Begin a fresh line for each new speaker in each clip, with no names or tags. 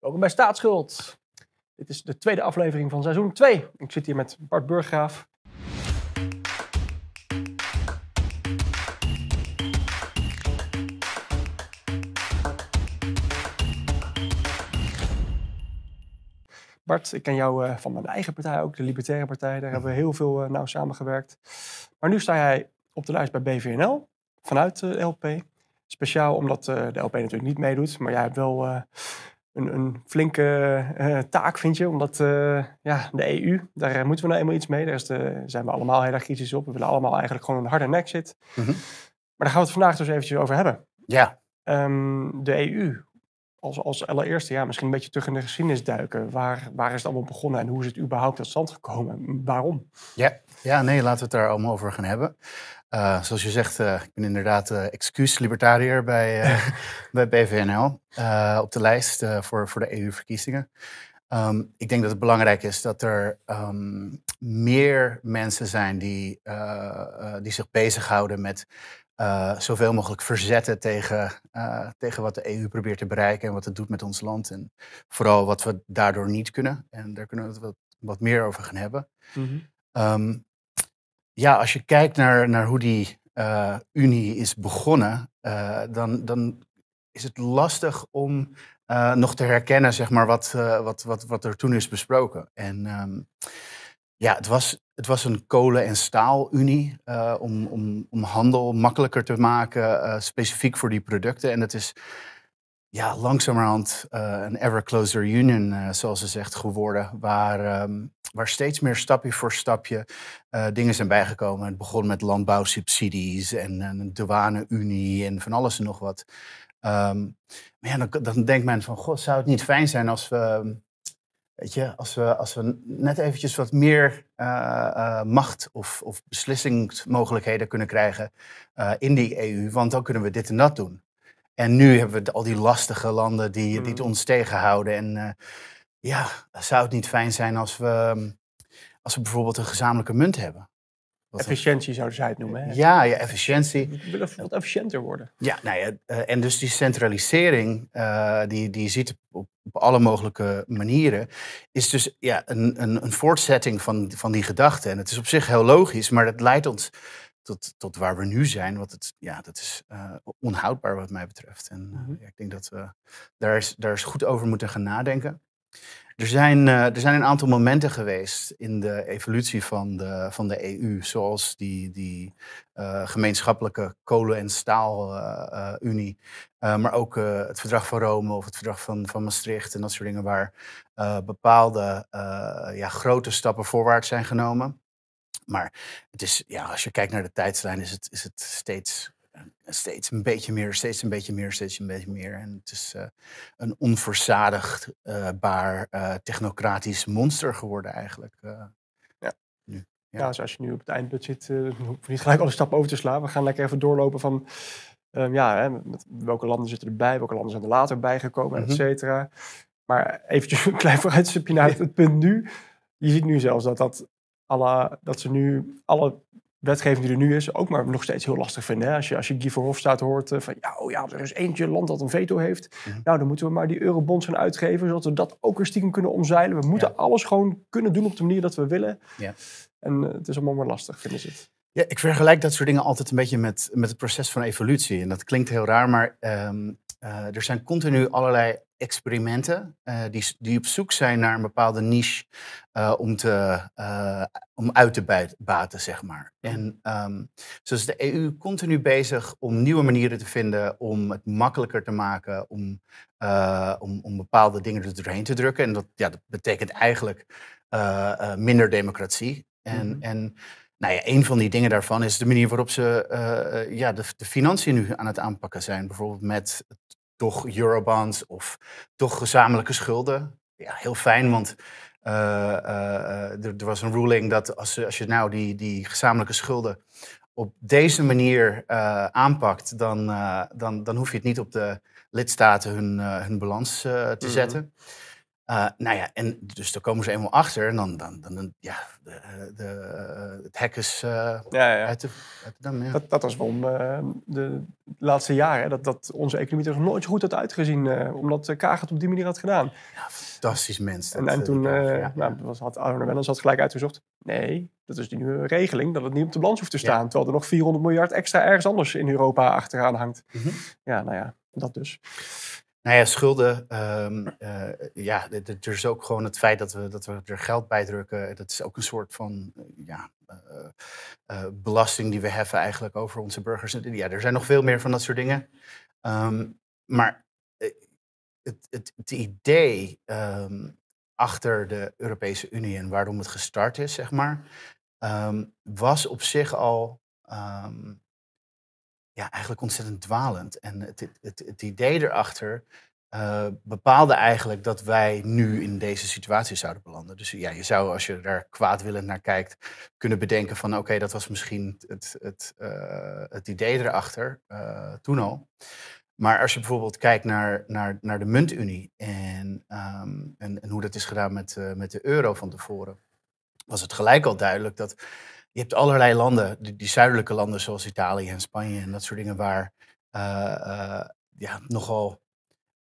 Welkom bij Staatsschuld. Dit is de tweede aflevering van seizoen 2. Ik zit hier met Bart Burggraaf. Bart, ik ken jou eh, van mijn eigen partij ook, de Libertaire Partij. Daar hebben we heel veel eh, nauw samengewerkt. Maar nu sta jij op de lijst bij BVNL vanuit de eh, LP. Speciaal omdat de LP natuurlijk niet meedoet, maar jij hebt wel een, een flinke eh, taak, vind je. Omdat eh, ja, de EU, daar moeten we nou eenmaal iets mee. Daar zijn we allemaal heel erg kritisch op. We willen allemaal eigenlijk gewoon een harde nexit. Mm Maar daar gaan we het vandaag dus eventjes over hebben. Ja. Ehm, de EU, als, als allereerste ja, misschien een beetje terug in de geschiedenis duiken. Waar, waar is het allemaal begonnen en hoe is het überhaupt tot stand gekomen? Waarom?
Ja, ja nee, laten we het daar allemaal over gaan hebben. Eh, zoals je zegt, eh, ik ben inderdaad uh, eh, excuus-libertariër bij, bij BVNL op de lijst voor, voor de EU-verkiezingen. Ehm, ik denk dat het belangrijk is dat er ehm, meer mensen zijn die, die zich bezighouden met eh, zoveel mogelijk verzetten tegen, eh, tegen wat de EU probeert te bereiken en wat het doet met ons land. En vooral wat we daardoor niet kunnen. En daar kunnen we het wat, wat meer over gaan hebben. Mhm. Ehm, ja, als je kijkt naar, naar hoe die eh, Unie is begonnen, dan, dan is het lastig om nog te herkennen zeg maar, wat, wat, wat, wat er toen is besproken. En. Ehm, ja, het was, het was een kolen- en staalunie uh, om, om, om handel makkelijker te maken, eh, specifiek voor die producten. En het is ja, langzamerhand uh, een ever closer union, zoals ze zegt, geworden. Waar, ehm, waar steeds meer stapje voor stapje dingen zijn bijgekomen. Het begon met landbouwsubsidies en een douaneunie en van alles en nog wat. Ehm, maar ja, dan, dan denkt men van, god, zou het niet fijn zijn als we ehm, Weet je, als we, als we net eventjes wat meer eh, eh, macht of, of beslissingsmogelijkheden kunnen krijgen eh, in die EU, want dan kunnen we dit en dat doen. En nu hebben we al die lastige landen die, die hmm. het ons tegenhouden. En ja, zou het niet fijn zijn als we, als we bijvoorbeeld een gezamenlijke munt hebben? efficiëntie zouden zij het noemen. Hè? Ja, ja, efficiëntie. We willen wat
efficiënter worden.
Ja, nou ja, en dus die centralisering, uh, die, die ziet op, op alle mogelijke manieren, is dus ja, een, een, een voortzetting van, van die gedachte. En het is op zich heel logisch, maar dat leidt ons tot, tot waar we nu zijn. Want het, ja, dat is eh, onhoudbaar wat mij betreft. En eh, mhm. ja, ik denk dat we daar, is, daar is goed over moeten gaan nadenken. Er zijn, eh, er zijn een aantal momenten geweest in de evolutie van de, van de EU, zoals die, die eh, gemeenschappelijke kolen- en staalunie, uh, maar ook het verdrag van Rome of het verdrag van, van Maastricht en dat soort dingen, waar bepaalde ja, grote stappen voorwaarts zijn genomen. Maar het is, ja, als je kijkt naar de tijdslijn, is het, is het steeds steeds een beetje meer, steeds een beetje meer, steeds een beetje meer. En het is eh, een onverzadigbaar eh, eh, technocratisch monster geworden eigenlijk. ja. Nu.
Ja. ja. Dus als je nu op het eindpunt zit, hoef je niet gelijk alle stappen over te slaan. We gaan lekker even doorlopen van ehm, ja, hè, met welke landen zitten erbij, welke landen zijn er later bijgekomen, mm et mhm. cetera. Maar eventjes een klein vooruitstapje naar het, het punt nu. Je ziet nu zelfs dat, dat, alle, dat ze nu alle wetgeving die er nu is ook maar nog steeds heel lastig vinden. Hè? Als je, als je Guy Verhofstadt hoort eh, van ja, oh ja, er is eentje land dat een veto heeft. Mhm. Nou, dan moeten we maar die eurobonds gaan uitgeven, zodat we dat ook weer stiekem kunnen omzeilen. We moeten alles gewoon kunnen doen op de manier dat we willen. Ja. En eh, het is allemaal maar lastig, vinden ze het.
Ja, ik vergelijk dat soort dingen altijd een beetje met, met het proces van evolutie. En dat klinkt heel raar, maar ehm, eh, er zijn continu allerlei experimenten eh, die, die op zoek zijn naar een bepaalde niche eh, om, te, om uit te baten, zeg maar. En um, zo is de EU continu bezig om nieuwe manieren te vinden om het makkelijker te maken om, om, om bepaalde dingen er doorheen te drukken. En dat, ja, dat betekent eigenlijk minder democratie. En, mhm. en nou ja, een van die dingen daarvan is de manier waarop ze eh, ja, de, de, financiën nu aan het aanpakken zijn. Bijvoorbeeld met toch eurobonds of toch gezamenlijke schulden. Ja, heel fijn, want eh, eh, er, er, was een ruling dat als, als je nou die, die gezamenlijke schulden op deze manier aanpakt, dan, dan, dan hoef je het niet op de lidstaten hun, hun balans te mhm. zetten. Eh, nou ja, en dus daar komen ze eenmaal achter en dan, dan, dan, ja, de, de,
eh, het hek is eh, ja, ja. uit de, uit de dam, dat, dat was wel uh, de laatste jaren dat, dat onze economie er nog nooit zo goed had uitgezien, omdat Kaag het op die manier had gedaan. Ja, fantastisch mens. En, toen nou, was, had Arno Wellens had gelijk uitgezocht, nee, dat is die nieuwe regeling, dat het niet op de balans hoeft te staan, terwijl er nog 400 miljard extra ergens anders in Europa achteraan hangt. Mhm. Ja, nou ja, dat dus.
Nou ja, schulden. Ehm, eh, ja, er is ook gewoon het feit dat we, dat we er geld bij drukken. Dat is ook een soort van eh, ja, eh, belasting die we heffen eigenlijk over onze burgers. Ja, er zijn nog veel meer van dat soort dingen. Ehm, maar het, het, het idee ehm, achter de Europese Unie en waarom het gestart is, zeg maar, was op zich al ja, eigenlijk ontzettend dwalend. En het, het, het idee erachter eh, bepaalde eigenlijk dat wij nu in deze situatie zouden belanden. Dus ja, je zou als je daar kwaadwillend naar kijkt kunnen bedenken van oké, dat was misschien het, het, het eh, idee erachter eh, toen al. Maar als je bijvoorbeeld kijkt naar, naar, naar de muntunie en, ehm, en, hoe dat is gedaan met, met de euro van tevoren, was het gelijk al duidelijk dat je hebt allerlei landen, die, zuidelijke landen zoals Italië en Spanje en dat soort dingen, waar eh, eh, ja, nogal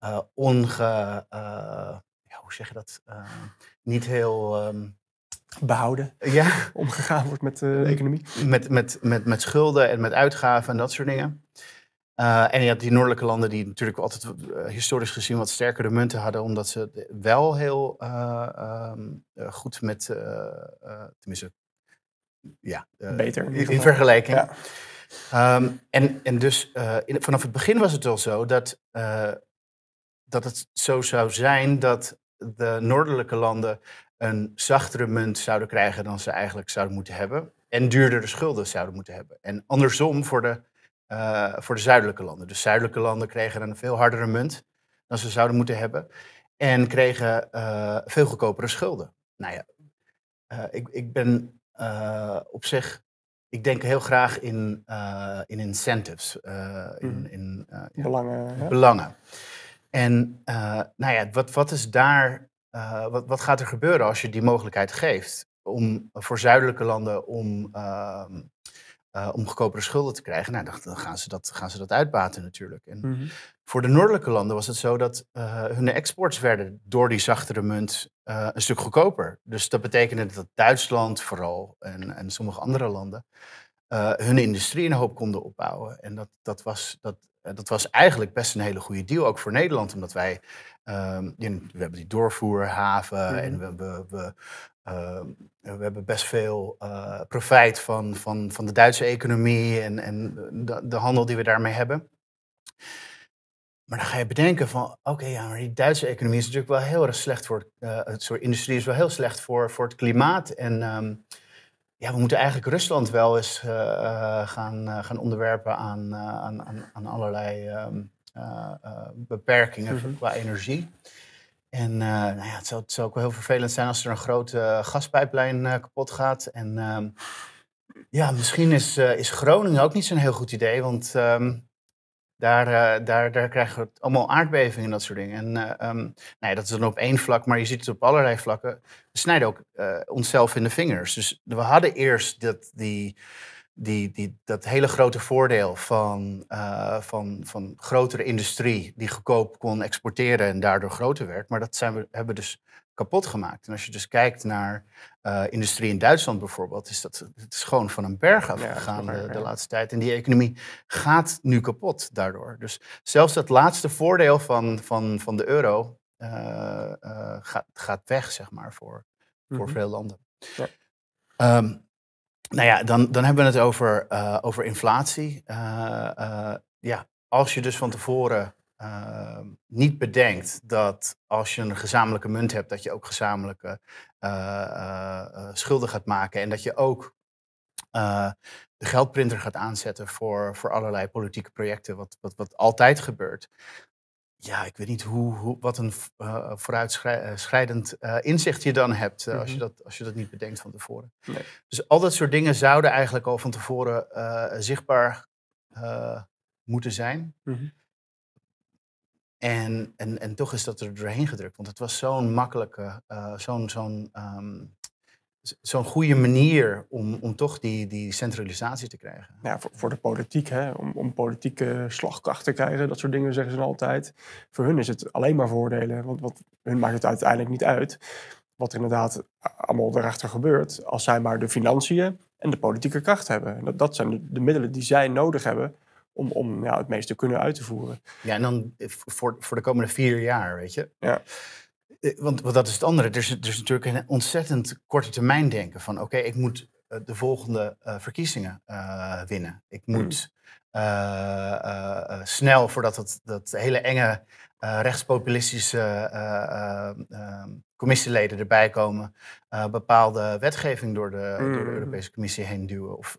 uh, onge. Ja, hoe zeg je dat? Ehm, niet heel. Ehm, behouden ja.
omgegaan wordt met de economie. Met,
met, met, met schulden en met uitgaven en dat soort dingen. En en had die noordelijke landen die natuurlijk altijd historisch gezien wat sterkere munten hadden, omdat ze wel heel ehm, goed met, tenminste
ja, eh, beter. In, vergelijking.
Ehm, en, en dus eh, vanaf het begin was het al zo dat, eh, dat het zo zou zijn dat de noordelijke landen een zachtere munt zouden krijgen dan ze eigenlijk zouden moeten hebben. En duurdere schulden zouden moeten hebben. En andersom voor de, voor de zuidelijke landen. De zuidelijke landen kregen een veel hardere munt dan ze zouden moeten hebben. En kregen veel goedkopere schulden. Nou ja, ik, ik ben eh, op zich, ik denk heel graag in, eh, in incentives, eh, in, hmm. in belangen. belangen. En nou ja, wat, wat is daar, wat, wat gaat er gebeuren als je die mogelijkheid geeft om, voor zuidelijke landen om ehm, eh, om goedkopere schulden te krijgen. Nou, dan gaan ze dat, gaan ze dat uitbaten natuurlijk. En mhm. voor de noordelijke landen was het zo dat eh, hun exports werden door die zachtere munt eh, een stuk goedkoper. Dus dat betekende dat Duitsland vooral en, en sommige andere landen hun industrie een hoop konden opbouwen. En dat, dat, was, dat, dat was eigenlijk best een hele goede deal, ook voor Nederland, omdat wij. Ehm, we hebben die doorvoerhaven mhm. en we, we, we Ehm, we hebben best veel eh, profijt van, van, van de Duitse economie en, en de, handel die we daarmee hebben. Maar dan ga je bedenken van, oké, ja, maar die Duitse economie is natuurlijk wel heel erg slecht voor, uh, het soort industrie is wel heel slecht voor, voor het klimaat. En ehm, ja, we moeten eigenlijk Rusland wel eens eh, gaan, gaan onderwerpen aan, aan, aan, aan allerlei ehm, beperkingen mhm. qua energie. En eh, nou ja, het, zou, ook wel heel vervelend zijn als er een grote eh, gaspijplijn eh, kapot gaat. En ehm, ja, misschien is, is Groningen ook niet zo'n heel goed idee, want ehm, daar, daar, daar krijgen we allemaal aardbevingen en dat soort dingen. En ehm, nee, nou dat is dan op één vlak, maar je ziet het op allerlei vlakken. We snijden ook onszelf in de vingers. Dus we hadden eerst dat die die, die, dat hele grote voordeel van, eh, van, van grotere industrie die goedkoop kon exporteren en daardoor groter werd. Maar dat zijn we, hebben we dus kapot gemaakt. En als je dus kijkt naar eh, industrie in Duitsland bijvoorbeeld, is dat het is gewoon van een berg afgegaan eh, ja, de, laatste tijd. En die economie gaat nu kapot daardoor. Dus zelfs dat laatste voordeel van, van, van de euro gaat, gaat weg, zeg maar, voor, voor mhm. veel landen. Ja. Ehm, nou ja, dan, dan hebben we het over, eh, over inflatie. Eh, eh, ja, als je dus van tevoren ehm, niet bedenkt dat als je een gezamenlijke munt hebt, dat je ook gezamenlijke schulden gaat maken. En dat je ook de geldprinter gaat aanzetten voor, voor allerlei politieke projecten, wat, wat, wat altijd gebeurt ja, ik weet niet hoe, wat een uh, eh, eh, vooruitschrijdend eh, inzicht je dan hebt als, je mm-hmm. dat, als je dat niet bedenkt van tevoren. Dus al dat soort dingen zouden eigenlijk al van tevoren zichtbaar moeten zijn. Mm-hmm. en, en, en toch is dat er doorheen gedrukt, want het was zo'n makkelijke, zo'n zo'n ehm, zo'n goede manier
om, om toch die, die centralisatie te krijgen. Ja, voor, voor de politiek, hè, om, om politieke slagkracht te krijgen, dat soort dingen zeggen ze altijd. Voor hun is het alleen maar voordelen, want, want hun maakt het uiteindelijk niet uit wat er inderdaad allemaal daarachter gebeurt, als zij maar de financiën en de politieke kracht hebben. Dat, dat zijn de, de middelen die zij nodig hebben om, om ja, het meeste kunnen uit te voeren. Ja, en dan eh, voor, voor de komende vier jaar, weet je. Ja.
Eh, want, want, dat is het andere. Er is, natuurlijk een ontzettend korte termijn denken van oké, ik moet eh, de volgende eh, verkiezingen winnen. Ik hmm. moet snel voordat het, dat hele enge rechtspopulistische ehm, commissieleden erbij komen, bepaalde wetgeving door de, hmm. door de, Europese Commissie heen duwen. Of,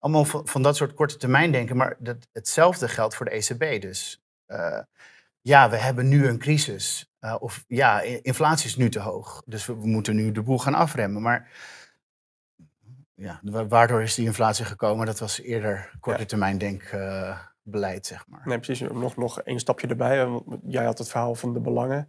allemaal van, dat soort korte termijn denken, maar dat, hetzelfde geldt voor de ECB. Dus ja, we hebben nu een crisis. Eh, of ja, inflatie is nu te hoog. Dus we, moeten nu de boel gaan afremmen. Maar ja, waardoor is die inflatie gekomen? Dat was eerder korte ja. termijn denkbeleid,
eh, zeg maar. Nee, precies. Nog, nog één stapje erbij. Eh, jij had het verhaal van de belangen.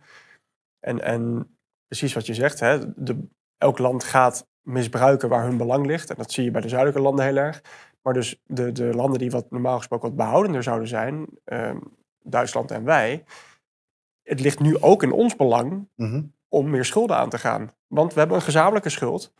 En, en precies wat je zegt, hè? De, elk land gaat misbruiken waar hun belang ligt. En dat zie je bij de zuidelijke landen heel erg. Maar dus de, de landen die wat normaal gesproken wat behoudender zouden zijn, ehm, Duitsland en wij, het ligt nu ook in ons belang mhm. om meer schulden aan te gaan. Want we hebben een gezamenlijke schuld.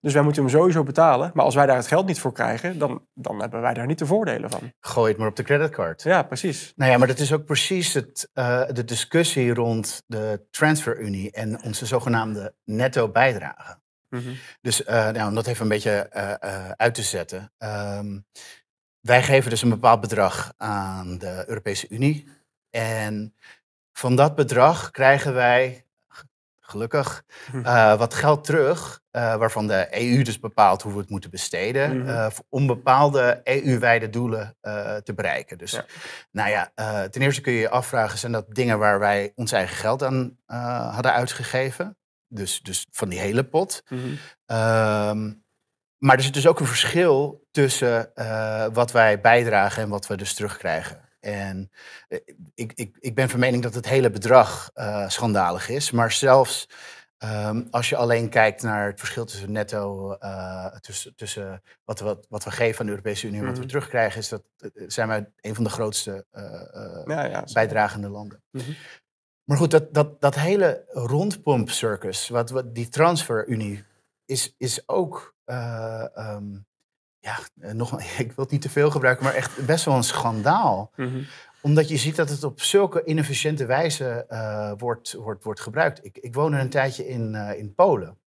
Dus wij moeten hem sowieso betalen. Maar als wij daar het geld niet voor krijgen, dan, dan hebben wij daar niet de voordelen van. Gooi het maar op de creditcard. Ja, precies.
Nou ja, maar dat is ook precies het, eh, de discussie rond de transferunie en onze zogenaamde netto bijdrage. Mhm. Dus eh, nou, om dat even een beetje eh, uit te zetten. Ehm, wij geven dus een bepaald bedrag aan de Europese Unie. En van dat bedrag krijgen wij gelukkig hm. eh, wat geld terug, eh, waarvan de EU dus bepaalt hoe we het moeten besteden, hm. eh, om bepaalde EU-wijde doelen te bereiken. Dus nou ja, ten eerste kun je je afvragen, zijn dat dingen waar wij ons eigen geld aan hadden uitgegeven? Dus, dus van die hele pot. Hm. Ehm, maar er zit dus ook een verschil tussen wat wij bijdragen en wat we dus terugkrijgen. En eh, ik, ik, ik ben van mening dat het hele bedrag eh, schandalig is. Maar zelfs ehm, als je alleen kijkt naar het verschil tussen netto, eh, tussen, tussen wat, wat, wat we geven aan de Europese Unie en wat we mhm. terugkrijgen, is dat, zijn wij een van de grootste uh, bijdragende landen. Mhm. Maar goed, dat, dat, dat hele rondpompcircus, wat, wat, die transferunie, is, is ook ehm, ja, eh, nogmaal ik wil het niet te veel gebruiken, maar echt best wel een schandaal. Mhm. Omdat je ziet dat het op zulke inefficiënte wijze eh, wordt, wordt, wordt gebruikt. Ik, ik woonde een tijdje in, eh, in Polen.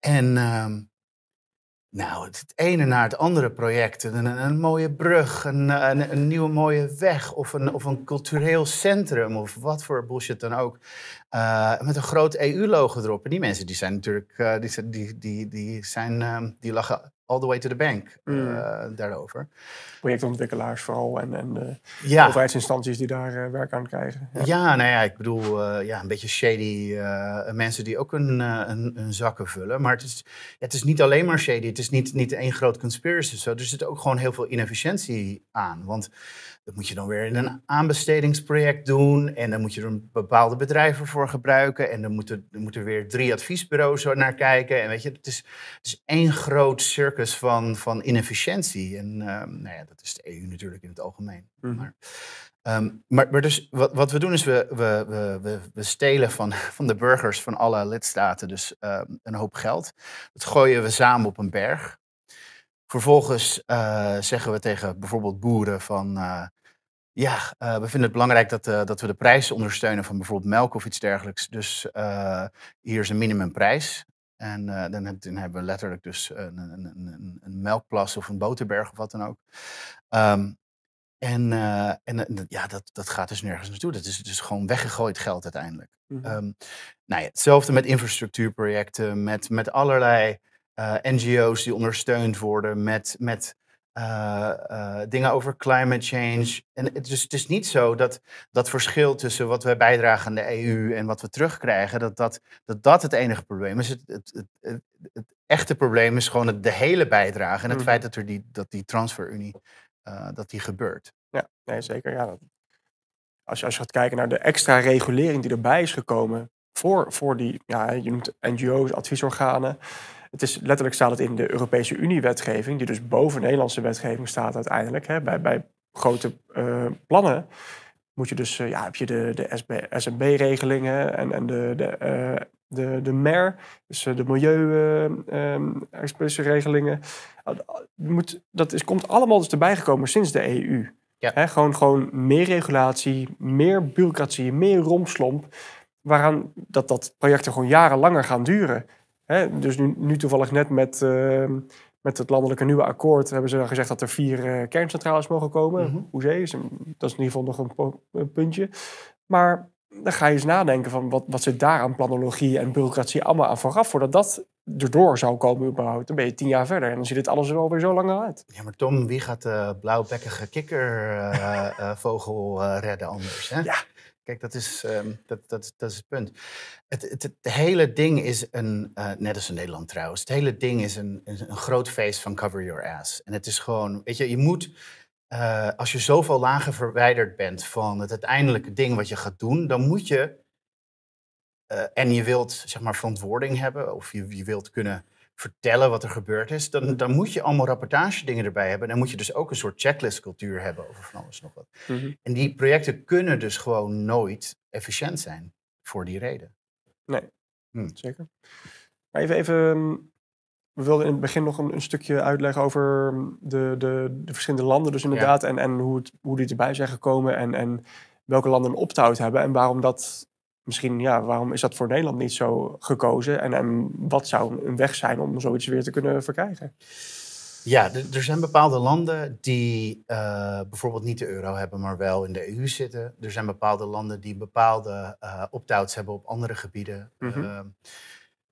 En ehm, nou, het, ene naar het andere project. Een, een mooie brug, een, een, nieuwe mooie weg of een, of een cultureel centrum of wat voor bullshit dan ook. Eh, met een groot EU-logo erop. En die mensen die zijn natuurlijk, eh, die, die, die, die, zijn, ehm, die lachen all the way to the bank uh, daarover. Projectontwikkelaars vooral en, en overheidsinstanties die daar werk aan krijgen. Ja. nou ja, ik bedoel, ja, een beetje shady mensen die ook hun, hun, zakken vullen. Maar het is, het is niet alleen maar shady, het is niet, niet één groot conspiracy. Zo. Er zit ook gewoon heel veel inefficiëntie aan. Want dat moet je dan weer in een aanbestedingsproject doen. En dan moet je er een bepaalde bedrijven voor gebruiken. En dan moeten er weer drie adviesbureaus naar kijken. En weet je, het is, het is één groot circus van, van inefficiëntie. En ehm, nou ja, dat is de EU natuurlijk in het algemeen. Mhm. Ehm, maar, maar, dus wat, wat we doen is we, we, we, we, stelen van, van de burgers van alle lidstaten dus ehm, een hoop geld. Dat gooien we samen op een berg. Vervolgens eh, zeggen we tegen bijvoorbeeld boeren van eh, ja, eh, we vinden het belangrijk dat, eh, dat we de prijzen ondersteunen van bijvoorbeeld melk of iets dergelijks. Dus eh, hier is een minimumprijs. En dan, hebben we letterlijk dus een, een, een, een, melkplas of een boterberg of wat dan ook. Ehm, en, en ja, dat, dat gaat dus nergens naartoe. Dat is dus gewoon weggegooid geld uiteindelijk. Mm nou ja, hetzelfde met infrastructuurprojecten, met, met allerlei NGO's die ondersteund worden, met, met eh, eh, dingen over climate change. En het is, het is niet zo dat dat verschil tussen wat wij bijdragen aan de EU en wat we terugkrijgen, dat dat, dat, dat het enige probleem is. Het, het, het, het echte probleem is gewoon de hele bijdrage en het mhm. feit dat, er die, dat die transferunie eh, dat die gebeurt.
Ja, nee, zeker. Ja, dat, als, je, als je gaat kijken naar de extra regulering die erbij is gekomen voor, voor die, ja, je noemt NGO's, adviesorganen. Het is, letterlijk staat het in de Europese Unie-wetgeving, die dus boven Nederlandse wetgeving staat uiteindelijk. Hè, bij, bij grote eh, plannen moet je dus, eh, ja, heb je de, de SMB-regelingen en, en de, de, eh, de, de MER, dus de milieu-regelingen. Ehm, dat is, komt allemaal dus erbij gekomen sinds de EU. Hè, gewoon, gewoon meer regulatie, meer bureaucratie, meer romslomp. Waaraan dat, dat projecten gewoon jaren langer gaan duren. Hè, dus nu, toevallig net met, ehm, met het landelijke nieuwe akkoord hebben ze gezegd dat er vier eh, kerncentrales mogen komen. Mm -hmm. Hoezee, is dat is in ieder geval nog een, puntje. Maar dan ga je eens nadenken van wat, wat zit daar aan planologie en bureaucratie allemaal aan vooraf voordat dat erdoor zou komen überhaupt. Dan ben je tien jaar verder en dan ziet het alles er alweer zo lang uit. Ja,
maar Tom, wie gaat de
blauwbekkige
kikkervogel eh, eh, redden anders? Hè? Ja. Kijk, dat is, ehm, dat, dat, dat is het punt. Het, het, het hele ding is een, eh, net als in Nederland trouwens, het hele ding is een, een, groot feest van cover your ass. En het is gewoon, weet je, je moet, eh, als je zoveel lagen verwijderd bent van het uiteindelijke ding wat je gaat doen, dan moet je, eh, en je wilt zeg maar verantwoording hebben, of je, je wilt kunnen vertellen wat er gebeurd is, dan, mhm. dan moet je allemaal rapportagedingen erbij hebben. Dan moet je dus ook een soort checklistcultuur hebben over van alles nog wat. Mhm. En die projecten kunnen dus gewoon nooit efficiënt zijn voor die reden.
Nee, hm. zeker. Maar even, even ehm, we wilden in het begin nog een, stukje uitleggen over ehm, de, de, de, verschillende landen, dus inderdaad, en, en hoe, het, hoe die erbij zijn gekomen en, en welke landen een opt-out hebben en waarom dat misschien, ja, waarom is dat voor Nederland niet zo gekozen? En, en wat zou een weg zijn om zoiets weer te kunnen verkrijgen?
Ja, er zijn bepaalde landen die eh, bijvoorbeeld niet de euro hebben, maar wel in de EU zitten. Er zijn bepaalde landen die bepaalde uh, opt-outs hebben op andere gebieden. Mhm. Ehm,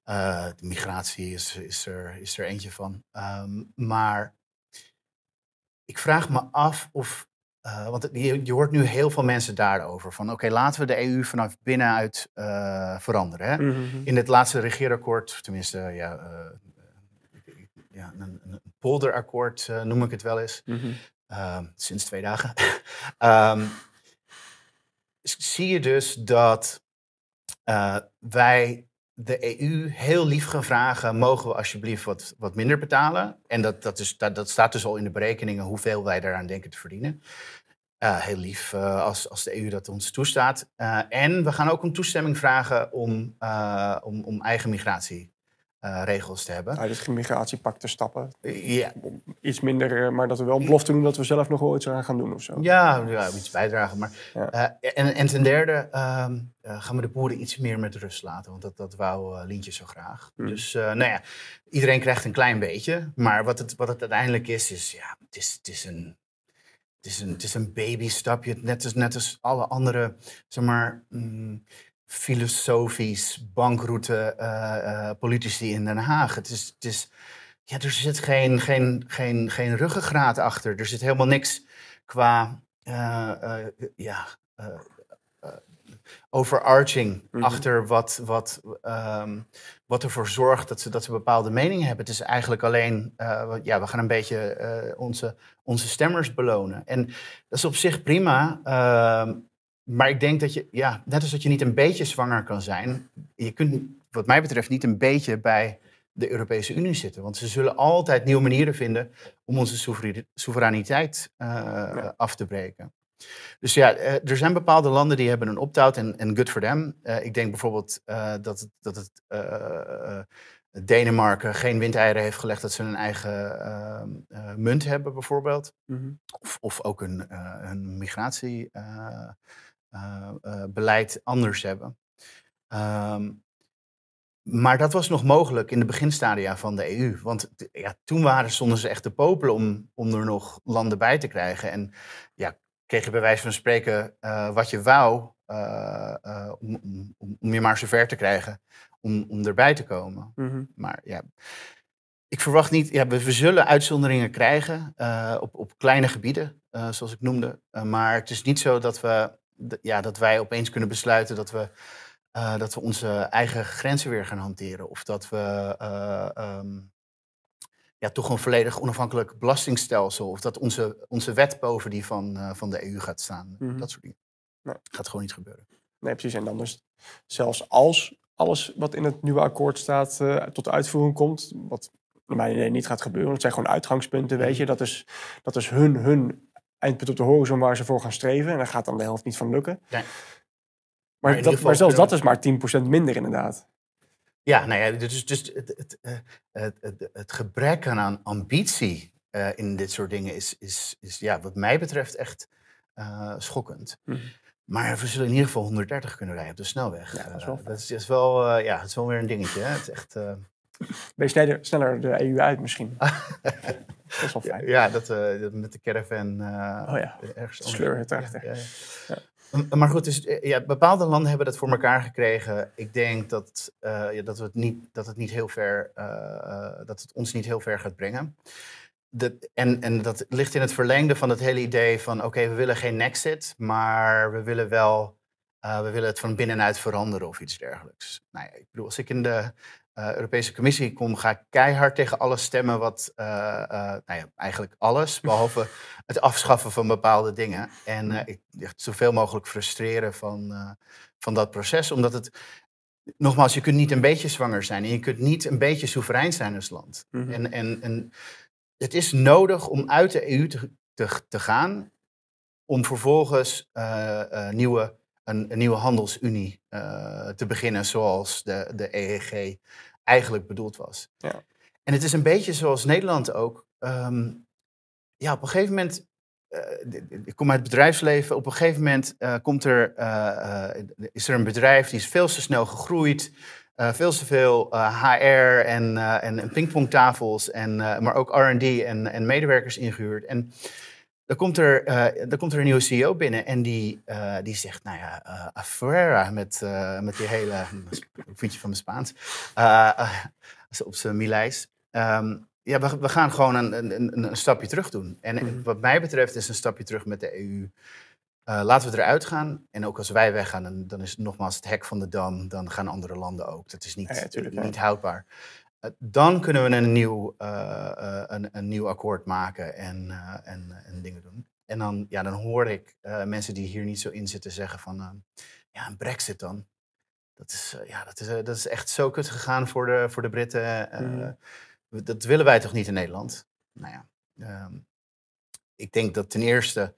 eh, de migratie is, is, er, is er eentje van. Ehm, maar ik vraag me af of eh, want je, hoort nu heel veel mensen daarover. Van oké, laten we de EU vanaf binnenuit eh, veranderen. Hè? Mhm, mhm. In het laatste regeerakkoord, tenminste, ja, eh, ja een, polderakkoord noem ik het wel eens. Mhm. sinds twee dagen. Ehm, zie je dus dat wij de EU heel lief gaan vragen: mogen we alsjeblieft wat, wat minder betalen? En dat, dat, is, dat, dat staat dus al in de berekeningen hoeveel wij daaraan denken te verdienen. Eh, heel lief eh, als, als de EU dat ons toestaat. Eh, en we gaan ook om toestemming vragen om, om, om eigen migratie eh, regels te hebben. Het dus geen migratiepact te
stappen. Eh, ja. Iets minder, eh, maar dat we wel een belofte doen dat we zelf nog ooit aan gaan doen of zo. Ja, ja iets bijdragen. Maar,
en, en ten derde ehm, gaan we de boeren iets meer met rust laten. Want dat, dat wou Lientje zo graag. Hmm. Dus nou ja, iedereen krijgt een klein beetje. Maar wat het, wat het uiteindelijk is, is ja, het is, het is een... Het is een, het is een babystapje, net als, net als alle andere zeg maar, mm, filosofisch bankroute eh, eh, politici in Den Haag. Het is, het is, ja, er zit geen, geen, geen, geen ruggengraat achter. Er zit helemaal niks qua eh, ja, overarching mhm. achter wat, wat, ehm, wat ervoor zorgt dat ze, dat ze bepaalde meningen hebben. Het is eigenlijk alleen, ja, we gaan een beetje onze, onze stemmers belonen. En dat is op zich prima. Ehm, maar ik denk dat je, ja, net als dat je niet een beetje zwanger kan zijn, je kunt wat mij betreft niet een beetje bij de Europese Unie zitten. Want ze zullen altijd nieuwe manieren vinden om onze soevereiniteit eh, af te breken. Dus ja, eh, er zijn bepaalde landen die hebben een opt-out en good for them. Eh, ik denk bijvoorbeeld dat, dat het Denemarken geen windeieren heeft gelegd dat ze een eigen munt hebben bijvoorbeeld. Mhm. of, of, ook een, een migratie eh, eh, beleid anders hebben. Ehm, maar dat was nog mogelijk in de beginstadia van de EU. Want ja, toen waren, stonden ze echt te popelen om, om er nog landen bij te krijgen. En ja, kreeg je bij wijze van spreken eh, wat je wou om, om, je maar zover te krijgen om, om erbij te komen. Mhm. Maar ja, ik verwacht niet, ja, we, we zullen uitzonderingen krijgen op, op kleine gebieden, zoals ik noemde. maar het is niet zo dat we ja, dat wij opeens kunnen besluiten dat we, eh, dat we onze eigen grenzen weer gaan hanteren. Of dat we eh, ehm, ja, toch een volledig onafhankelijk belastingstelsel. Of dat onze, onze wet boven die van, eh, van de
EU gaat staan. Mhm. Dat soort dingen. Nee. Gaat gewoon niet gebeuren. Nee, precies. En dan dus zelfs als alles wat in het nieuwe akkoord staat tot uitvoering komt, wat naar mijn idee niet gaat gebeuren. Het zijn gewoon uitgangspunten, weet mhm. je. Dat is, dat is hun, hun eindpunt op de horizon waar ze voor gaan streven. En daar gaat dan de helft niet van lukken.
Nee. Maar, dat, maar zelfs
dat is maar 10% minder inderdaad.
Ja, nou ja, dus, dus het, het, het, eh, het gebrek aan ambitie eh, in dit soort dingen is, is, is ja, wat mij betreft echt eh, schokkend. Hm. Maar we zullen in ieder geval 130 kunnen rijden op de snelweg. Ja, dat is wel, uh, dat is, ja, het is wel weer een dingetje. Hè? Het echt, Ben
je sneller, sneller de EU uit misschien? Dat is wel fijn. Ja,
dat, eh, met de caravan eh, oh, ja. Eh, ergens Sleur het Maar goed, dus, ja, bepaalde landen hebben dat voor elkaar gekregen. Ik denk dat, ja, dat, we het niet, dat, het niet heel ver, dat het ons niet heel ver gaat brengen. en, en dat ligt in het verlengde van het hele idee van... oké, we willen geen nexit, maar we willen wel... we willen het van binnenuit veranderen of iets dergelijks. Nou ja, ik bedoel, als ik in de eh, Europese Commissie. Ik ga keihard tegen alles stemmen wat, eh, eh, nou ja, eigenlijk alles, behalve het afschaffen van bepaalde dingen. En ik, zoveel mogelijk frustreren van, van dat proces, omdat het, nogmaals, je kunt niet een beetje zwanger zijn en je kunt niet een beetje soeverein zijn als land. Mhm. en, en, en het is nodig om uit de EU te, te, te gaan, om vervolgens nieuwe een, nieuwe handelsunie eh, te beginnen zoals de, de EEG eigenlijk bedoeld was. Ja. En het is een beetje zoals Nederland ook. Ehm, ja, op een gegeven moment eh, ik kom uit het bedrijfsleven. Op een gegeven moment eh, komt er, is er een bedrijf die is veel te snel gegroeid. veel te veel HR en, en pingpongtafels, en, maar ook RD en, en medewerkers ingehuurd. En dan komt, er, eh, komt er een nieuwe CEO binnen en die, eh, die zegt, nou ja, uh, met, met die hele, vind je van mijn Spaans, op zijn Mileis. Ehm, ja, we, gaan gewoon een, een, een stapje terug doen. En, mhm. wat mij betreft is een stapje terug met de EU. laten we eruit gaan. En ook als wij weggaan, dan, dan is het nogmaals het hek van de dam. Dan gaan andere landen ook. Dat is niet, niet houdbaar. Eh, dan kunnen we een nieuw, eh, eh, een, een, nieuw akkoord maken en, en, en dingen doen. En dan, ja, dan hoor ik mensen die hier niet zo in zitten zeggen van, ja, een brexit dan. Dat is, ja, dat is, dat is echt zo kut gegaan voor de, voor de Britten. Mhm. Dat willen wij toch niet in Nederland? Nou ja, ehm, ik denk dat ten eerste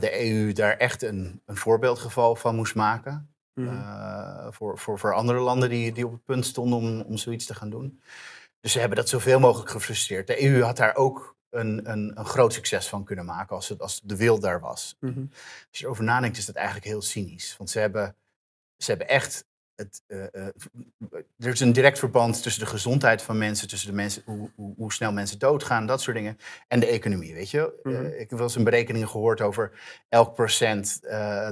de EU daar echt een, een voorbeeldgeval van moest maken. Eh, mhm. voor, voor, voor andere landen die, die op het punt stonden om, om zoiets te gaan doen. Dus ze hebben dat zoveel mogelijk gefrustreerd. De EU had daar ook een, een, een groot succes van kunnen maken als, het, als de wil daar was. Mhm. Als je erover nadenkt, is dat eigenlijk heel cynisch. Want ze hebben, ze hebben echt het, eh, eh, er is een direct verband tussen de gezondheid van mensen, tussen de mensen, hoe, hoe, snel mensen doodgaan, dat soort dingen, en de economie, weet je. Eh, mhm. ik heb wel eens een berekening gehoord over elk procent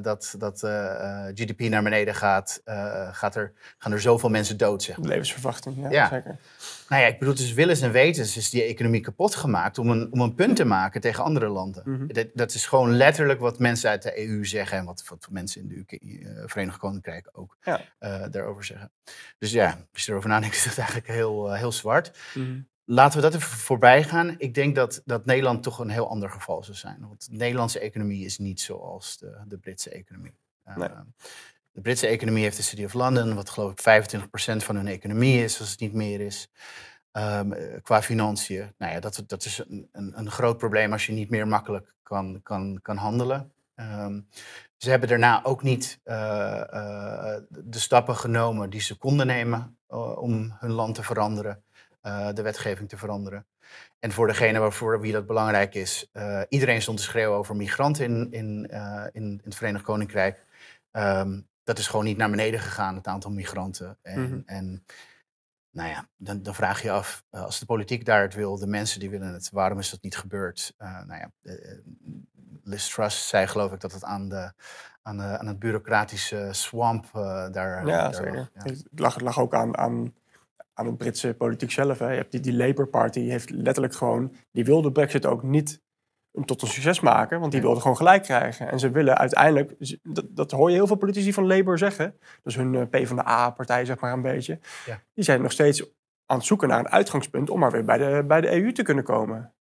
dat, dat GDP naar beneden gaat, gaat er, gaan er zoveel mensen dood, zeg Levensverwachting, ja, ja. zeker. Nou ja, ik bedoel, dus willens en wetens is die economie kapot gemaakt om een, om een punt te maken tegen andere landen. Mhm. dat, dat, is gewoon letterlijk wat mensen uit de EU zeggen en wat, wat mensen in de UK, eh, Verenigd Koninkrijk ook eh, daarover zeggen. Dus ja, als je erover nadenkt, is dat eigenlijk heel, eh, heel zwart. Mhm. Laten we dat even voorbij gaan. Ik denk dat, dat Nederland toch een heel ander geval zou zijn. Want de Nederlandse economie is niet zoals de, de Britse economie. Nee. De Britse economie heeft de City of London, wat geloof ik 25% van hun economie is, als het niet meer is. Um, qua financiën. Nou ja, dat, dat is een, een, groot probleem als je niet meer makkelijk kan, kan, kan handelen. Ehm, ze hebben daarna ook niet eh, eh, de stappen genomen die ze konden nemen om hun land te veranderen, de wetgeving te veranderen. En voor degene waarvoor wie dat belangrijk is, iedereen stond te schreeuwen over migranten in, in, in het Verenigd Koninkrijk. Ehm, dat is gewoon niet naar beneden gegaan, het aantal migranten. En, mhm. en nou ja, dan, dan, vraag je af, eh, als de politiek daar het wil, de mensen die willen het, waarom is dat niet gebeurd? Uh, nou ja, eh, Liz Truss zei geloof ik dat het aan, de, aan, aan het bureaucratische swamp daar... Ja, zeker.
Het, lag, het lag ook aan, aan, aan de Britse politiek zelf. Hè. Je hebt die, die Labour Party heeft letterlijk gewoon... Die wil de brexit ook niet om tot een succes maken, want die wilden gewoon gelijk krijgen. En ze willen uiteindelijk, dat, dat hoor je heel veel politici van Labour zeggen, dus hun eh, PvdA-partij zeg maar een beetje, ja. die zijn nog steeds aan het zoeken naar een uitgangspunt om maar weer bij de, bij de EU te kunnen komen.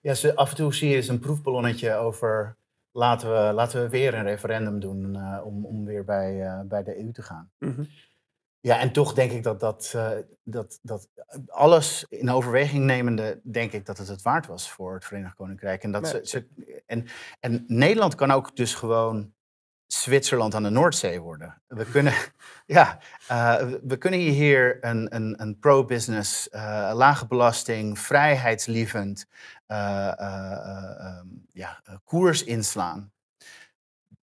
Ja, ze, af en toe zie je eens een proefballonnetje over laten we, laten we weer een referendum doen eh, om, om weer bij, eh, bij de EU te gaan. Mhm. Ja, en toch denk ik dat, dat, eh, dat, dat eh, alles in overweging nemende, denk ik dat het het waard was voor het Verenigd Koninkrijk. En, dat ze, ze, en, en Nederland kan ook dus gewoon Zwitserland aan de Noordzee worden. We kunnen, ja, eh, we kunnen hier een, een, een pro-business, lage belasting, vrijheidslievend ehm, ja, koers inslaan.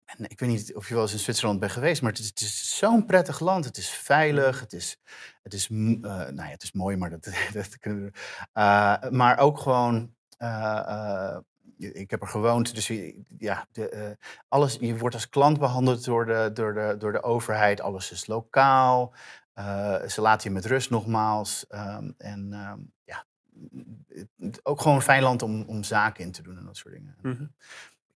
En ik weet niet of je wel eens in Zwitserland bent geweest, maar het is, zo'n prettig land. Het is veilig, het is, het is, eh, nou ja, het is mooi, maar dat, dat kunnen we. Eh, maar ook gewoon. Eh, ik heb er gewoond, dus ja, de, alles, je wordt als klant behandeld door de, door, de, door de overheid. Alles is lokaal. ze laten je met rust nogmaals. Ehm, en ehm, ja, ook gewoon een fijn land om, om zaken in te doen en dat soort dingen. Mhm.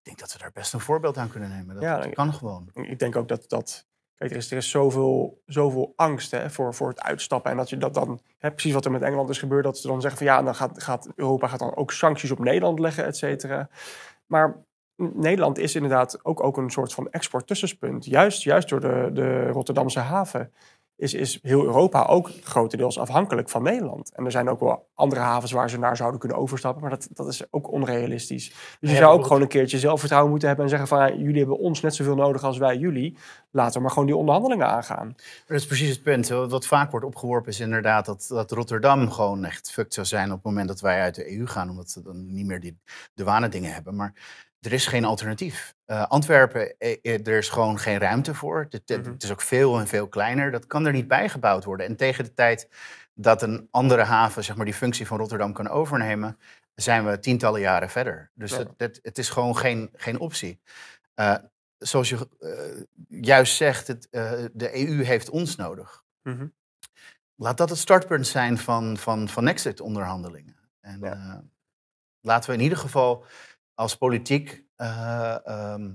Ik denk dat we daar best een voorbeeld
aan kunnen nemen. Dat, ja, kan gewoon. Ik denk ook dat dat. Kijk, er is, er is zoveel, zoveel angst hè, voor, voor het uitstappen. En dat je dat dan, hè, precies wat er met Engeland is gebeurd, dat ze dan zeggen van ja, dan gaat, gaat Europa gaat dan ook sancties op Nederland leggen, et cetera. Maar Nederland is inderdaad ook, ook een soort van tussenspunt. Juist, juist door de, de Rotterdamse haven is, is heel Europa ook grotendeels afhankelijk van Nederland. En er zijn ook wel andere havens waar ze naar zouden kunnen overstappen, maar dat, dat is ook onrealistisch. Dus je zou ook gewoon een keertje zelfvertrouwen moeten hebben en zeggen van jullie hebben ons net zoveel nodig als wij jullie. Laten we maar gewoon die onderhandelingen aangaan.
Dat is precies het punt. Wat vaak wordt opgeworpen is inderdaad dat, dat Rotterdam gewoon echt fucked zou zijn op het moment dat wij uit de EU gaan, omdat ze dan niet meer die douane dingen hebben. Maar er is geen alternatief. Eh, Antwerpen, eh, eh, er is gewoon geen ruimte voor. Het, mhm. het, is ook veel en veel kleiner. Dat kan er niet bijgebouwd worden. En tegen de tijd dat een andere haven zeg maar, die functie van Rotterdam kan overnemen, zijn we tientallen jaren verder. Dus het is gewoon geen, geen optie. zoals je juist zegt, het, de EU heeft ons nodig. Mhm. Laat dat het startpunt zijn van, van, van exit onderhandelingen En laten we in ieder geval als politiek, de eh, ehm,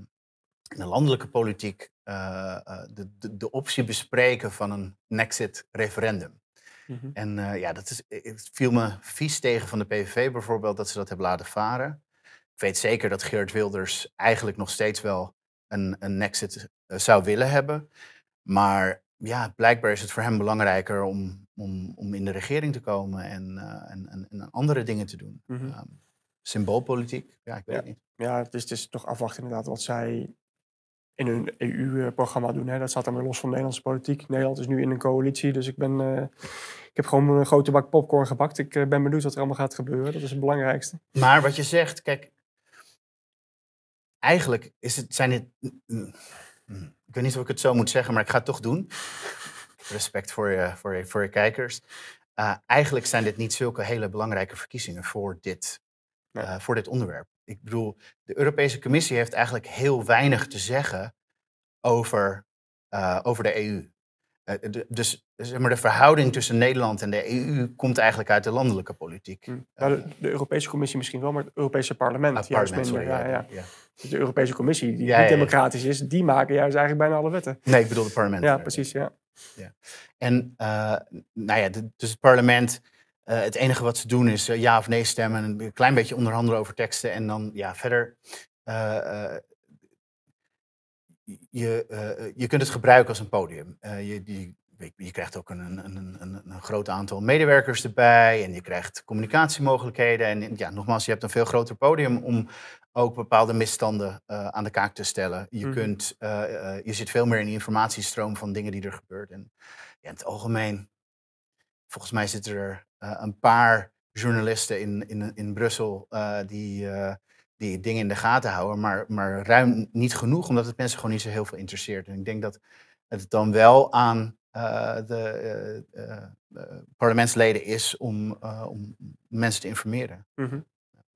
landelijke politiek, eh, eh, de, de, de, optie bespreken van een Nexit-referendum. Mhm. En ja, dat is, het viel me vies tegen van de PVV bijvoorbeeld dat ze dat hebben laten varen. Ik weet zeker dat Geert Wilders eigenlijk nog steeds wel een, een Nexit zou willen hebben. Maar ja, blijkbaar is het voor hem belangrijker om, om, om in de regering te komen en, en, en, andere dingen te doen. Mhm. Ehm, Symboolpolitiek?
Ja, ik weet het niet. Ja, het is, het is, toch afwachten inderdaad wat zij in hun EU-programma doen. Hè. Dat staat dan weer los van Nederlandse politiek. Nederland is nu in een coalitie, dus ik ben... Eh, ik heb gewoon een grote bak popcorn gebakt. Ik eh, ben benieuwd wat er allemaal gaat gebeuren. Dat is het belangrijkste.
Maar wat je zegt, kijk,
eigenlijk is
het, zijn het. Mm, mm, mm, ik weet niet of ik het zo moet zeggen, maar ik ga het toch doen. Respect voor je, voor je, voor je kijkers. Eh, eigenlijk zijn dit niet zulke hele belangrijke verkiezingen voor dit eh, voor dit onderwerp. Ik bedoel, de Europese Commissie heeft eigenlijk heel weinig te zeggen over, eh, over de EU. Eh, de, dus zeg maar, de verhouding tussen Nederland en de EU komt eigenlijk uit de landelijke politiek. Hm. de,
Europese Commissie misschien wel, maar het Europese parlement, ah, juist minder. ja, ja. Ja. Dus de Europese Commissie, die niet democratisch is, die maken juist eigenlijk bijna alle wetten. Nee, ik bedoel het parlement. Ja, precies. Ja.
En nou ja, dus het parlement eh, het enige wat ze doen is eh, ja of nee stemmen, een klein beetje onderhandelen over teksten en dan ja, verder. Eh, je, je kunt het gebruiken als een podium. Je, je, je, krijgt ook een, een, een, een, groot aantal medewerkers erbij en je krijgt communicatiemogelijkheden. En ja, nogmaals, je hebt een veel groter podium om ook bepaalde misstanden aan de kaak te stellen. Je, mhm. kunt, je zit veel meer in de informatiestroom van dingen die er gebeuren. En ja, in het algemeen, volgens mij zitten er eh, een paar journalisten in, in, in Brussel eh, die, eh, die dingen in de gaten houden, maar, maar ruim niet genoeg, omdat het mensen gewoon niet zo heel veel interesseert. En ik denk dat het dan wel aan de parlementsleden is om, om mensen te informeren.
Mm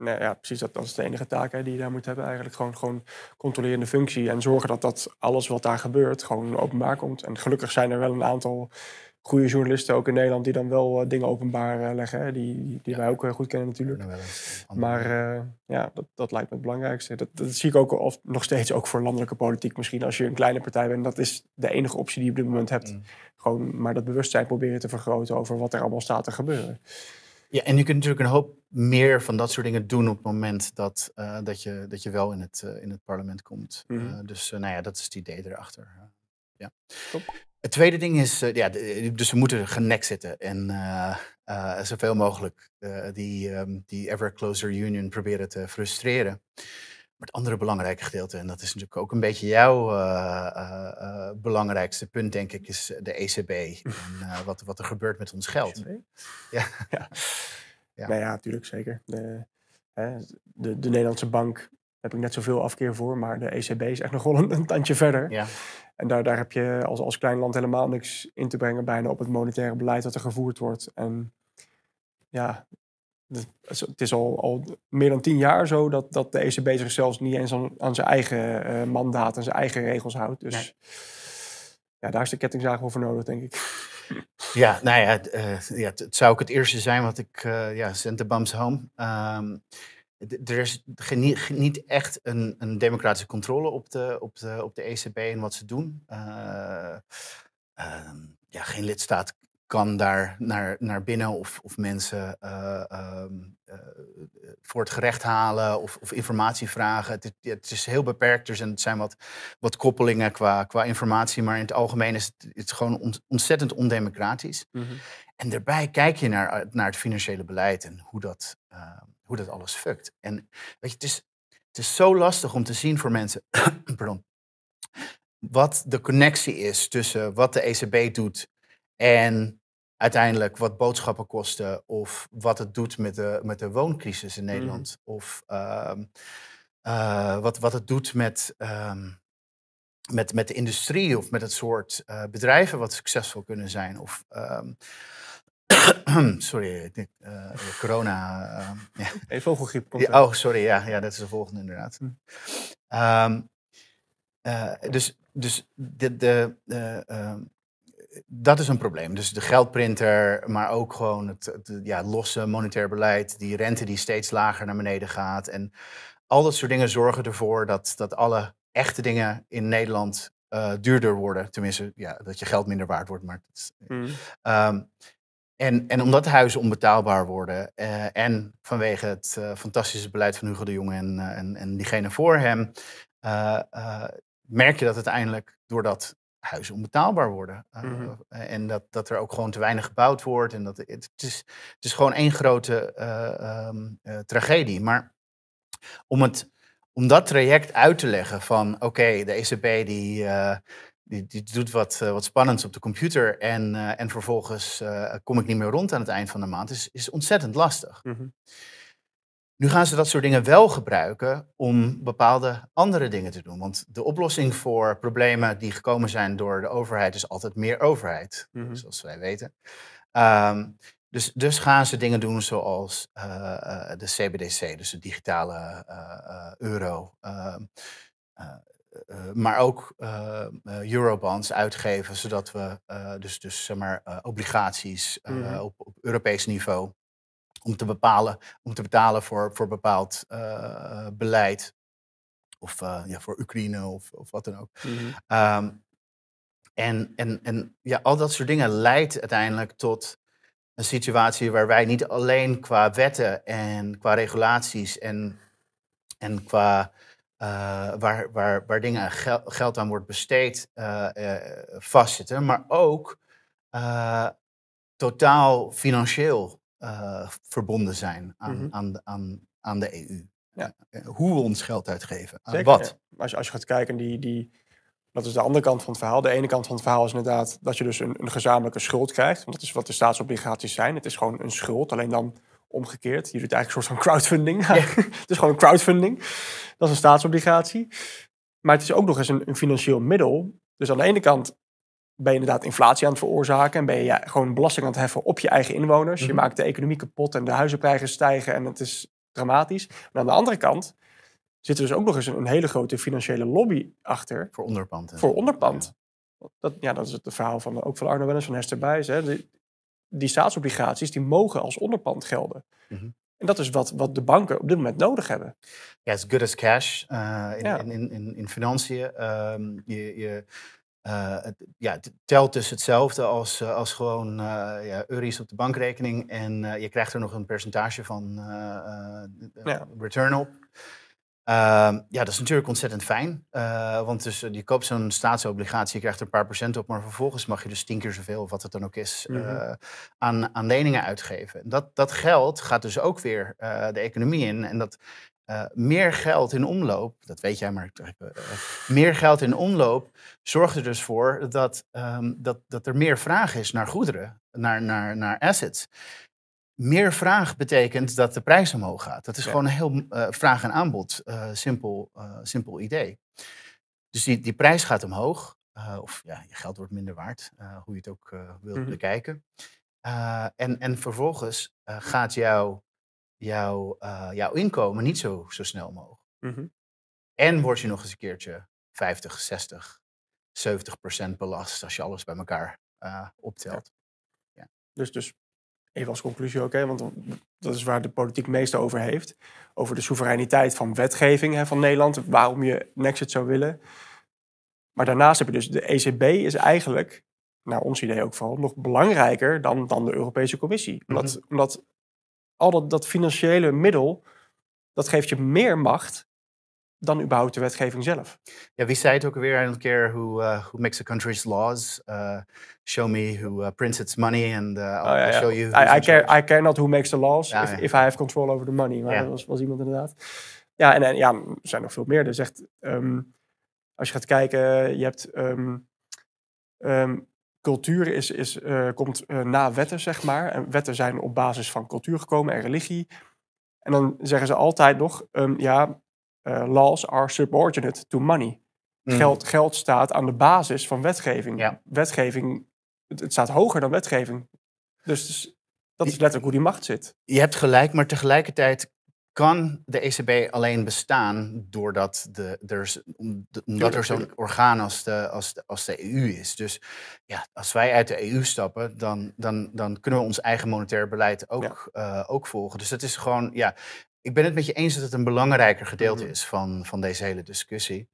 Nee, ja, precies. Dat, dat, is de enige taak die je daar moet hebben. Eigenlijk gewoon, gewoon controlerende functie. En zorgen dat, dat alles wat daar gebeurt gewoon openbaar komt. En gelukkig zijn er wel een aantal goede journalisten ook in Nederland die dan wel eh, dingen openbaar eh, leggen. Die, die, wij ook eh, goed kennen natuurlijk. Nou, maar ja, dat, dat lijkt me het belangrijkste. Dat, dat zie ik ook of, nog steeds ook voor landelijke politiek misschien. Als je een kleine partij bent, dat is de enige optie die je op dit moment hebt. Mm. Gewoon maar dat bewustzijn proberen te vergroten over wat er allemaal staat te gebeuren.
Ja, en je kunt natuurlijk een hoop meer van dat soort dingen doen op het moment dat, dat, je, dat je wel in het, in het parlement komt. Mhm. dus nou ja, dat is het idee erachter. Ja. Top. Het tweede ding is, eh, ja, eh, dus we moeten genekt zitten en uh, uh, zoveel mogelijk die, ehm, die ever closer union proberen te frustreren. Maar het andere belangrijke gedeelte, en dat is natuurlijk ook een beetje jouw belangrijkste punt, denk ik, is de ECB. en wat, wat er gebeurt met ons geld. E
ja. ja. ja. Nou ja, natuurlijk, zeker. De, de, de Nederlandse bank heb ik net zoveel afkeer voor, maar de ECB is echt nog wel een, tandje verder. Ja. En daar, daar heb je als, als klein land helemaal niks in te brengen bijna op het monetaire beleid dat er gevoerd wordt. En ja, het is al, al meer dan tien jaar zo dat, dat de ECB zich zelfs niet eens aan, zijn eigen uh, mandaat en zijn eigen regels houdt. Dus ja, daar is de kettingzaag voor nodig, denk ik.
Ja, nou ja, eh, ja het, zou ook het eerste zijn wat ik, uh, ja, Centerbums Home. Ehm, er is niet echt een, een, democratische controle op de, op, de, op de ECB en wat ze doen. Eh, ehm, ja, geen lidstaat kan daar naar, naar binnen of, of mensen uh, voor het gerecht halen of, of informatie vragen. Het, het, is heel beperkt, dus en het zijn wat, wat koppelingen qua, qua informatie, maar in het algemeen is het, gewoon ontzettend ondemocratisch. Mhm. En daarbij kijk je naar, naar het financiële beleid en hoe dat ehm, hoe dat alles fuckt. En weet je, het is, het is zo lastig om te zien voor mensen, pardon, wat de connectie is tussen wat de ECB doet en uiteindelijk wat boodschappen kosten of wat het doet met de, met de wooncrisis in mm-hmm. Nederland. Of ehm, eh, wat, wat het doet met, ehm, met, met de industrie of met het soort eh, bedrijven wat succesvol kunnen zijn. Of, ehm, sorry, eh, eh, corona. Uh, ehm, yeah. Komt ja, oh, sorry, ja, ja, dat is de volgende inderdaad. Hm. Ehm, eh, dus dus de, ehm, dat is een probleem. Dus de geldprinter, maar ook gewoon het, ja, losse monetair beleid, die rente die steeds lager naar beneden gaat. En al dat soort dingen zorgen ervoor dat, dat alle echte dingen in Nederland duurder worden. Tenminste, ja, dat je geld minder waard wordt. Maar en, en omdat huizen onbetaalbaar worden eh, en vanwege het eh, fantastische beleid van Hugo de Jonge en, eh, en, en, diegene voor hem, merk je dat uiteindelijk doordat huizen onbetaalbaar worden mhm. en dat, dat er ook gewoon te weinig gebouwd wordt. En dat, het, is, het is gewoon één grote ehm, tragedie. Maar om, het, om dat traject uit te leggen van oké, de ECB die die, doet wat, eh, wat spannends op de computer en, eh, en vervolgens eh, kom ik niet meer rond aan het eind van de maand, is, is ontzettend lastig. Mhm. Nu gaan ze dat soort dingen wel gebruiken om bepaalde andere dingen te doen. Want de oplossing voor problemen die gekomen zijn door de overheid is altijd meer overheid, mhm. zoals wij weten. Ehm, dus, dus gaan ze dingen doen zoals de CBDC, dus de digitale euro. Ehm, eh, eh, maar ook eh, eurobonds uitgeven, zodat we dus, dus zeg maar, obligaties mhm. op, op Europees niveau om te, bepalen, om te betalen voor, voor bepaald beleid. Of ja, voor Oekraïne of, of wat dan ook. Mhm. Ehm, en en, en ja, al dat soort dingen leidt uiteindelijk tot een situatie waar wij niet alleen qua wetten en qua regulaties en, en qua eh, waar, waar, waar dingen geld aan wordt besteed eh, eh, vastzitten, maar ook totaal financieel verbonden zijn aan, mhm. aan, aan, aan de EU. Ja. Hoe we ons geld uitgeven, Zeker, wat.
Als, je, als je gaat kijken, die, die, dat is de andere kant van het verhaal. De ene kant van het verhaal is inderdaad dat je dus een, een gezamenlijke schuld krijgt. Want dat is wat de staatsobligaties zijn. Het is gewoon een schuld. Alleen dan omgekeerd. Je doet eigenlijk een soort van crowdfunding. het is gewoon crowdfunding. Dat is een staatsobligatie. Maar het is ook nog eens een, een, financieel middel. Dus aan de ene kant ben je inderdaad inflatie aan het veroorzaken en ben je ja, gewoon belasting aan het heffen op je eigen inwoners. Je mhm. maakt de economie kapot en de huizenprijzen stijgen en het is dramatisch. Maar aan de andere kant zit er dus ook nog eens een, hele grote financiële lobby achter. Voor onderpand. Voor onderpand. Dat, ja, dat is het verhaal van, ook van Arno Wennis van Hester Bijs die staatsobligaties die mogen als onderpand gelden. Mhm. En dat is wat, wat de banken op dit moment nodig hebben. Ja, it's good as cash eh, in, in, in, in, financiën.
Ehm, je, je, eh, het, ja, het telt dus hetzelfde als, eh, als gewoon uh, ja, euro's op de bankrekening. En je krijgt er nog een percentage van return op. Ehm, ja, dat is natuurlijk ontzettend fijn. Eh, want dus, uh, je koopt zo'n staatsobligatie, je krijgt er een paar procent op, maar vervolgens mag je dus tien keer zoveel, of wat het dan ook is, eh, mhm. aan, aan leningen uitgeven. Dat, dat geld gaat dus ook weer de economie in. En dat meer geld in omloop, dat weet jij, maar meer geld in omloop zorgt er dus voor dat, ehm, dat, dat er meer vraag is naar goederen, naar, naar, naar assets meer vraag betekent dat de prijs omhoog gaat. Dat is gewoon een heel eh, vraag en aanbod, eh, simpel, eh, simpel idee. Dus die, die prijs gaat omhoog, of ja, je geld wordt minder waard, hoe je het ook wilt mhm. bekijken. en, en vervolgens gaat jouw jouw jouw inkomen niet zo, zo snel omhoog. Mhm. En word je nog eens een keertje 50, 60, 70 procent belast als je alles bij elkaar optelt.
Ja. Dus, dus even als conclusie ook, want dat is waar de politiek meest over heeft. Over de soevereiniteit van wetgeving hè, van Nederland, waarom je Nexit zou willen. Maar daarnaast heb je dus de ECB is eigenlijk, naar ons idee ook vooral, nog belangrijker dan, dan de Europese Commissie. Mhm. Omdat, omdat al dat, dat financiële middel, dat geeft je meer macht dan überhaupt de wetgeving zelf. Ja,
wie zei het ook alweer een keer? Who, who eh, makes a country's laws? Eh, show me who uh, prints its money and I'll, oh, show you. I, I,
care, I care not who makes the laws if, I have control over the money. Maar dat was, was, iemand inderdaad. Ja, en, en, ja, er zijn nog veel meer. Dus echt, als je gaat kijken, je hebt... Ehm, ehm, cultuur is, is, komt na wetten, zeg maar. En wetten zijn op basis van cultuur gekomen en religie. En dan zeggen ze altijd nog, ehm, ja, eh, laws are subordinate to money. Mm. Geld, geld staat aan de basis van wetgeving. Wetgeving, het, staat hoger dan wetgeving. Dus, dus dat is letterlijk hoe die macht zit. Je hebt gelijk, maar tegelijkertijd
kan de ECB alleen bestaan doordat de, er, omdat er zo'n orgaan als de, als, als de EU is. Dus ja, als wij uit de EU stappen, dan, dan, dan kunnen we ons eigen monetair beleid ook, eh, ook volgen. Dus dat is gewoon, ja, ik ben het met je eens dat het een belangrijker gedeelte mhm. is van, van deze hele discussie.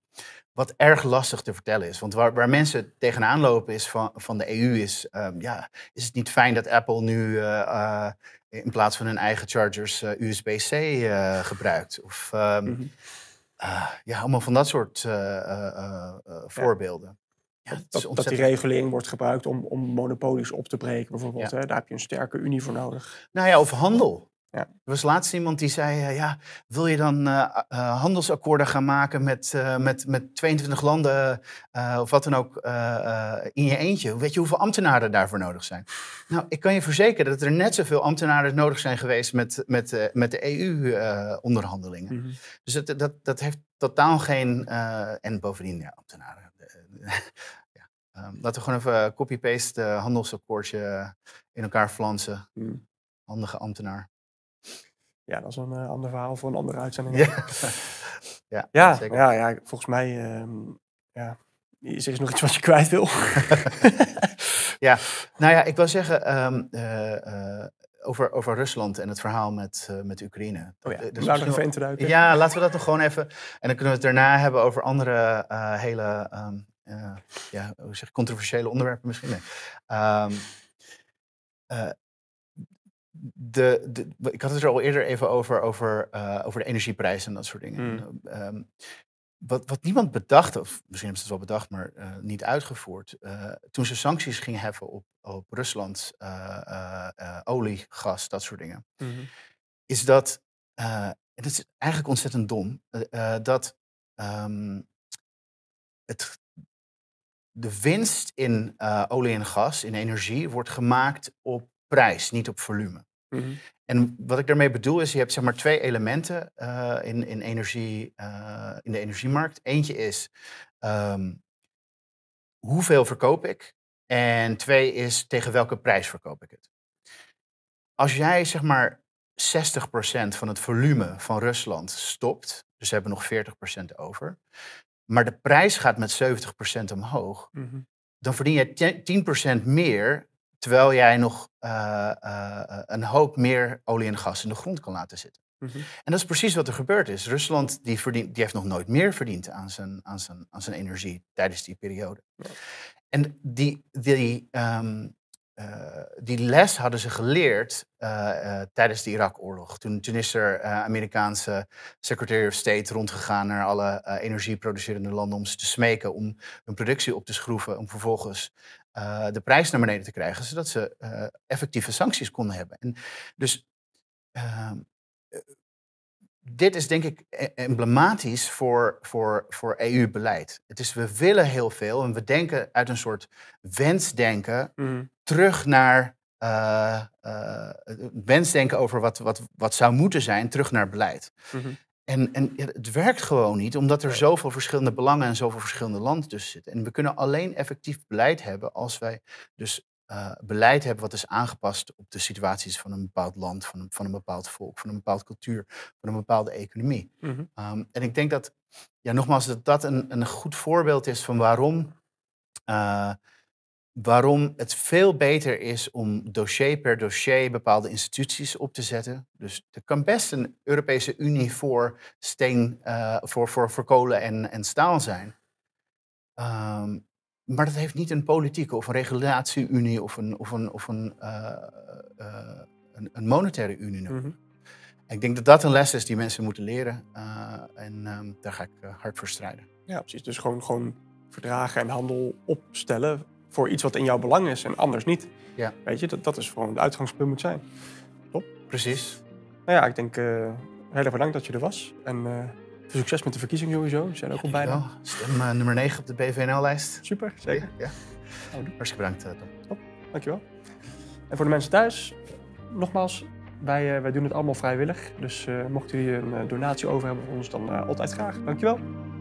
Wat erg lastig te vertellen is. Want waar, waar mensen tegenaan lopen is van, van de EU is, ehm, ja, is het niet fijn dat Apple nu eh, eh, in plaats van hun eigen chargers eh, USB-C gebruikt? Of ehm, mhm. ja, allemaal van dat soort voorbeelden.
Ja, dat, die regulering wordt gebruikt om, om monopolies op te breken, bijvoorbeeld. Hè? Daar heb je een sterke Unie voor nodig. Nou ja, of handel. Ja. Er was laatst iemand die
zei, eh, ja, wil je dan eh, eh, handelsakkoorden gaan maken met, met, met 22 landen of wat dan ook in je eentje? Weet je hoeveel ambtenaren daarvoor nodig zijn? Nou, ik kan je verzekeren dat er net zoveel ambtenaren nodig zijn geweest met, met, met de EU-onderhandelingen. Mhm. Dus dat, dat, dat heeft totaal geen, en bovendien ja, ambtenaren. ja. um, laten we gewoon even copy-paste handelsakkoordje in elkaar flansen. Mhm. Handige ambtenaar.
Ja, dat is een eh, ander verhaal voor een andere uitzending. Ja, ja, ja, zeker. ja, volgens mij ehm, ja, is er nog iets wat je kwijt wil. ja, nou ja, ik
wil zeggen ehm, eh, eh, over, over Rusland en het verhaal met, met Oekraïne. Oh ja, dus laten we even Ja, laten we dat nog gewoon even. En dan kunnen we het daarna hebben over andere hele ehm, ja, hoe zeg, controversiële onderwerpen misschien. Nee de, de, ik had het er al eerder even over, over, eh, over de energieprijzen en dat soort dingen. Hmm. Eh, ehm, wat, wat, niemand bedacht, of misschien hebben ze het wel bedacht, maar eh, niet uitgevoerd. toen ze sancties gingen heffen op, op Rusland, olie, gas, dat soort dingen. Hmm. Is dat, en dat is eigenlijk ontzettend dom, dat ehm, het, de winst in olie en gas, in energie, wordt gemaakt op prijs, niet op volume. Mhm. En wat ik daarmee bedoel is, je hebt zeg maar twee elementen eh, in, in, energie, eh, in de energiemarkt. Eentje is ehm, hoeveel verkoop ik? En twee is tegen welke prijs verkoop ik het? Als jij zeg maar 60% van het volume van Rusland stopt, dus hebben nog 40% over, maar de prijs gaat met 70% omhoog, mhm. dan verdien je 10% meer Terwijl jij nog eh, eh, eh, een hoop meer olie en gas in de grond kan laten zitten. Mhm. En dat is precies wat er gebeurd is. Rusland die verdient, die heeft nog nooit meer verdiend aan zijn, aan zijn, aan zijn energie tijdens die periode. En die, die, ehm, die les hadden ze geleerd tijdens de Irak-oorlog. Toen, toen, is er Amerikaanse Secretary of State rondgegaan naar alle energieproducerende landen om ze te smeken om hun productie op te schroeven. Om vervolgens eh, de prijs naar beneden te krijgen, zodat ze eh, effectieve sancties konden hebben. En dus ehm, eh, dit is denk ik e-, emblematisch voor, voor, voor EU-beleid. Het is, we willen heel veel en we denken uit een soort wensdenken mhm. terug naar wensdenken over wat, wat, wat zou moeten zijn, terug naar beleid. Mhm. En, en het werkt gewoon niet, omdat er zoveel verschillende belangen en zoveel verschillende landen tussen zitten. En we kunnen alleen effectief beleid hebben als wij dus eh, beleid hebben wat is aangepast op de situaties van een bepaald land, van een, van een bepaald volk, van een bepaalde cultuur, van een bepaalde economie. Mhm. Ehm, en ik denk dat, ja, nogmaals, dat dat een, een goed voorbeeld is van waarom. Eh, waarom het veel beter is om dossier per dossier bepaalde instituties op te zetten. Dus er kan best een Europese Unie voor, steen, eh, voor, voor, voor kolen en, en staal zijn. Ehm, maar dat heeft niet een politieke of een regulatieunie of een, of een, of een, eh, eh, een, monetaire unie mhm. Ik denk dat dat een les is die mensen moeten leren. en ehm, daar ga ik hard voor strijden. Ja, precies. Dus gewoon,
gewoon verdragen en handel opstellen voor iets wat in jouw belang is en anders niet. Ja. Weet je, dat, dat is gewoon het uitgangspunt moet zijn. Top. Precies. Nou ja, ik denk eh, heel erg bedankt dat je er was. En uh, succes met de verkiezing sowieso. We zijn ook ja, al bijna.
Stem eh, nummer
9 op de BVNL-lijst. Super, zeker.
Ja, oh, Hartstikke bedankt, Tom.
Top, dankjewel. En voor de mensen thuis, nogmaals, wij, wij doen het allemaal vrijwillig. Dus mocht u een donatie over hebben voor ons, dan altijd graag. Dankjewel.